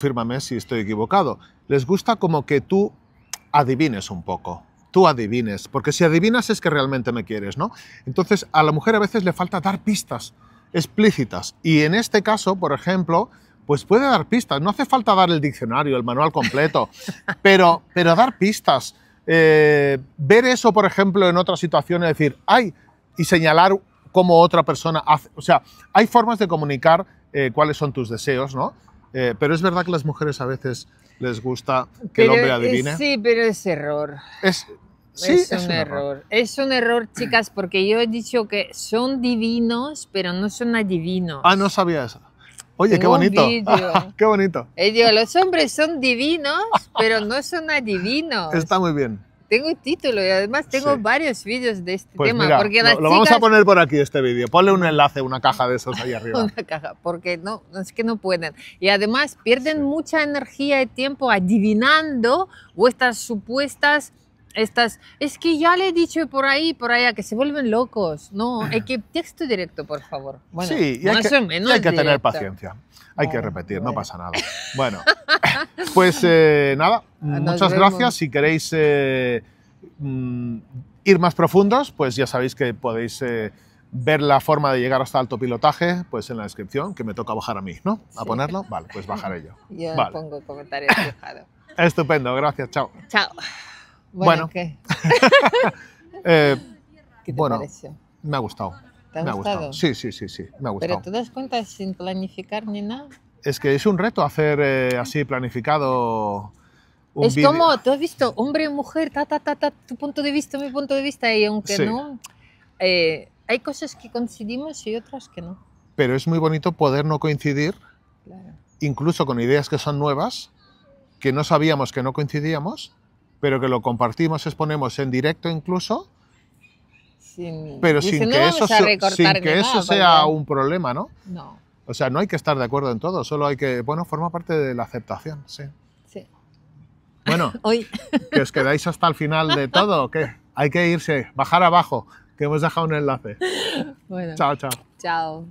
Confírmame si estoy equivocado, les gusta como que tú adivines un poco, tú adivines, porque si adivinas es que realmente me quieres, ¿no? Entonces a la mujer a veces le falta dar pistas explícitas y en este caso, por ejemplo, pues puede dar pistas, no hace falta dar el diccionario, el manual completo, pero, pero dar pistas, eh, ver eso, por ejemplo, en otras situaciones, decir, ay, y señalar cómo otra persona hace, o sea, hay formas de comunicar eh, cuáles son tus deseos, ¿no? Eh, pero es verdad que las mujeres a veces les gusta que el hombre adivine. Sí, pero es error. Es, es, un, error. Es un error, chicas, porque yo he dicho que son divinos, pero no son adivinos. Ah, no sabía eso. Oye, qué bonito. qué bonito. Eh, digo, los hombres son divinos, pero no son adivinos. Está muy bien. Tengo título y además tengo varios vídeos de este pues tema. porque lo, lo vamos a poner por aquí este vídeo. Ponle un enlace, una caja de esos ahí arriba. una caja, porque no, es que no pueden. Y además pierden mucha energía y tiempo adivinando vuestras supuestas estas, es que ya le he dicho por ahí, por allá, que se vuelven locos. No, hay que texto directo, por favor. sí, y hay, que, tener paciencia. Hay que repetir, no pasa nada. Bueno, pues eh, nada, muchas gracias. Si queréis eh, mm, ir más profundos, pues ya sabéis que podéis eh, ver la forma de llegar hasta alto pilotaje, pues en la descripción, que me toca bajar a mí, ¿no? A ponerlo, vale, pues bajaré yo. Yo pongo comentarios fijado. Estupendo, gracias, chao. Chao. Bueno, ¿qué? te pareció? Me ha gustado. me ha gustado. Sí, sí, sí, sí, me ha gustado. Pero te das cuenta sin planificar ni nada es que es un reto hacer eh, así planificado. Un es como, tú has visto, hombre, mujer, ta, ta, ta, ta, tu punto de vista, mi punto de vista, y aunque no, eh, hay cosas que coincidimos y otras que no. Pero es muy bonito poder no coincidir, incluso con ideas que son nuevas, que no sabíamos que no coincidíamos, pero que lo compartimos, exponemos en directo incluso, pero que, eso, sin que eso sea un problema, ¿no? No. O sea, no hay que estar de acuerdo en todo, solo hay que, bueno, forma parte de la aceptación, sí. Sí. Bueno, Hoy. que os quedáis hasta el final de todo, que hay que irse, bajar abajo, que hemos dejado un enlace. Bueno. Chao, chao. Chao.